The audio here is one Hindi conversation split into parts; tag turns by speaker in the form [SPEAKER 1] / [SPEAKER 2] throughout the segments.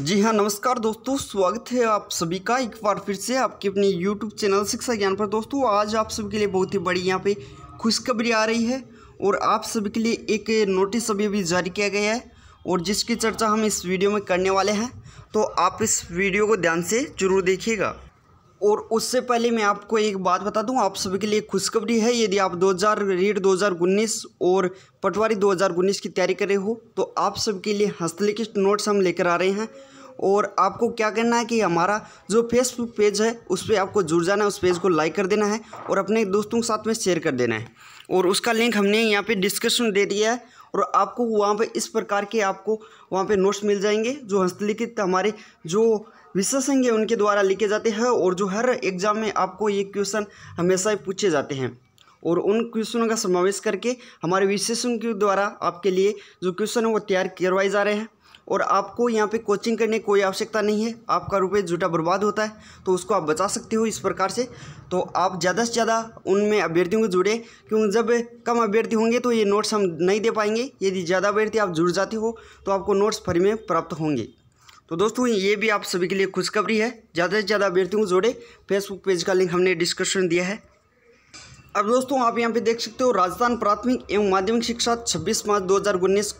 [SPEAKER 1] जी हाँ नमस्कार दोस्तों स्वागत है आप सभी का एक बार फिर से आपके अपने यूट्यूब चैनल शिक्षा ज्ञान पर दोस्तों आज आप सभी के लिए बहुत ही बड़ी यहाँ पे खुशखबरी आ रही है और आप सभी के लिए एक नोटिस अभी अभी जारी किया गया है और जिसकी चर्चा हम इस वीडियो में करने वाले हैं तो आप इस वीडियो को ध्यान से जरूर देखिएगा और उससे पहले मैं आपको एक बात बता दूं आप सभी के लिए खुशखबरी है यदि आप 2000 रीड 2019 और पटवारी 2019 की तैयारी कर रहे हो तो आप सबके लिए हस्तलिखित नोट्स हम लेकर आ रहे हैं और आपको क्या करना है कि हमारा जो फेसबुक पेज है उस पर आपको जुड़ जाना है उस पेज को लाइक कर देना है और अपने दोस्तों के साथ में शेयर कर देना है और उसका लिंक हमने यहाँ पर डिस्क्रिप्शन दे दिया है और आपको वहाँ पे इस प्रकार के आपको वहाँ पे नोट्स मिल जाएंगे जो हस्तलिखित हमारे जो विशेषज्ञ हैं उनके द्वारा लिखे जाते हैं और जो हर एग्जाम में आपको ये क्वेश्चन हमेशा ही पूछे जाते हैं और उन क्वेश्चनों का समावेश करके हमारे विशेषज्ञ के द्वारा आपके लिए जो क्वेश्चन है वो तैयार करवाए जा रहे हैं और आपको यहाँ पे कोचिंग करने कोई आवश्यकता नहीं है आपका रुपये झूठा बर्बाद होता है तो उसको आप बचा सकते हो इस प्रकार से तो आप ज़्यादा से ज़्यादा उनमें अभ्यर्थियों को जुड़े क्योंकि जब कम अभ्यर्थी होंगे तो ये नोट्स हम नहीं दे पाएंगे यदि ज़्यादा अभ्यर्थी आप जुड़ जाते हो तो आपको नोट्स फ्री में प्राप्त होंगे तो दोस्तों ये भी आप सभी के लिए खुशखबरी है ज़्यादा से ज़्यादा अभ्यर्थियों को जोड़े फेसबुक पेज का लिंक हमने डिस्क्रिप्शन दिया है अब दोस्तों आप यहाँ पे देख सकते हो राजस्थान प्राथमिक एवं माध्यमिक शिक्षा 26 मार्च दो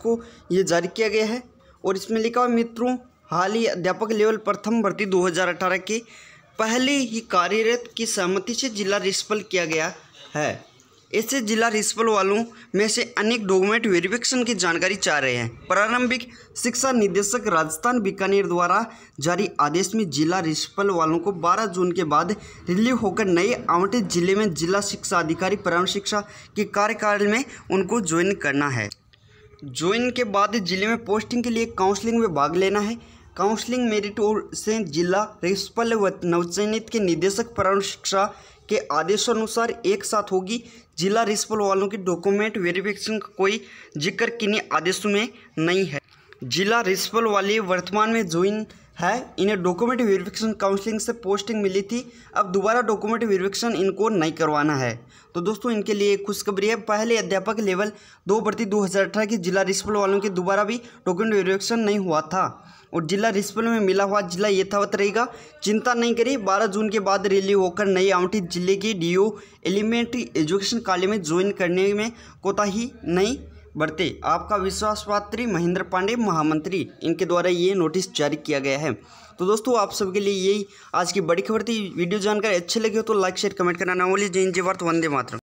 [SPEAKER 1] को ये जारी किया गया है और इसमें लिखा हुआ मित्रों हाल ही अध्यापक लेवल प्रथम भर्ती 2018 के पहले ही कार्यरत की सहमति से जिला रिस्पल किया गया है ऐसे जिला रिस्पल वालों में से अनेक डॉक्यूमेंट वेरिफिकेशन की जानकारी चाह रहे हैं प्रारंभिक शिक्षा निदेशक राजस्थान बीकानेर द्वारा जारी आदेश में जिला रिस्पल वालों को 12 जून के बाद रिलीव होकर नए आवंटित जिले में जिला शिक्षा अधिकारी प्रारंभ शिक्षा के कार्यकाल में उनको ज्वाइन करना है ज्वाइन के बाद जिले में पोस्टिंग के लिए काउंसलिंग में भाग लेना है काउंसलिंग मेरिट और से जिला प्रिंसिपल व नवचयनित के निदेशक शिक्षा के आदेशानुसार एक साथ होगी जिला रिस्पल वालों के डॉक्यूमेंट वेरिफिकेशन का कोई जिक्र किन्हीं आदेशों में नहीं है जिला प्रिंसिपल वाले वर्तमान में ज्वाइन है इन्हें डॉक्यूमेंट वेरिफिकेशन काउंसलिंग से पोस्टिंग मिली थी अब दोबारा डॉक्यूमेंट वेरिफिकेशन इनको नहीं करवाना है तो दोस्तों इनके लिए खुशखबरी है पहले अध्यापक लेवल दो भर्ती दो हज़ार की जिला रिस्पल वालों के दोबारा भी डॉक्यूमेंट वेरिफिकेशन नहीं हुआ था और जिला रिस्पल में मिला हुआ जिला यथावत रहेगा चिंता नहीं करी बारह जून के बाद रैली होकर नई आउटी जिले के डी एलिमेंट्री एजुकेशन कॉलेज में ज्वाइन करने में कोताही नहीं बढ़ते आपका विश्वास पात्री महेंद्र पांडे महामंत्री इनके द्वारा ये नोटिस जारी किया गया है तो दोस्तों आप सबके लिए यही आज की बड़ी खबर थी वीडियो जानकारी अच्छी लगी हो तो लाइक शेयर कमेंट करना ना बोलिए जय जय वर्त वंदे मातरम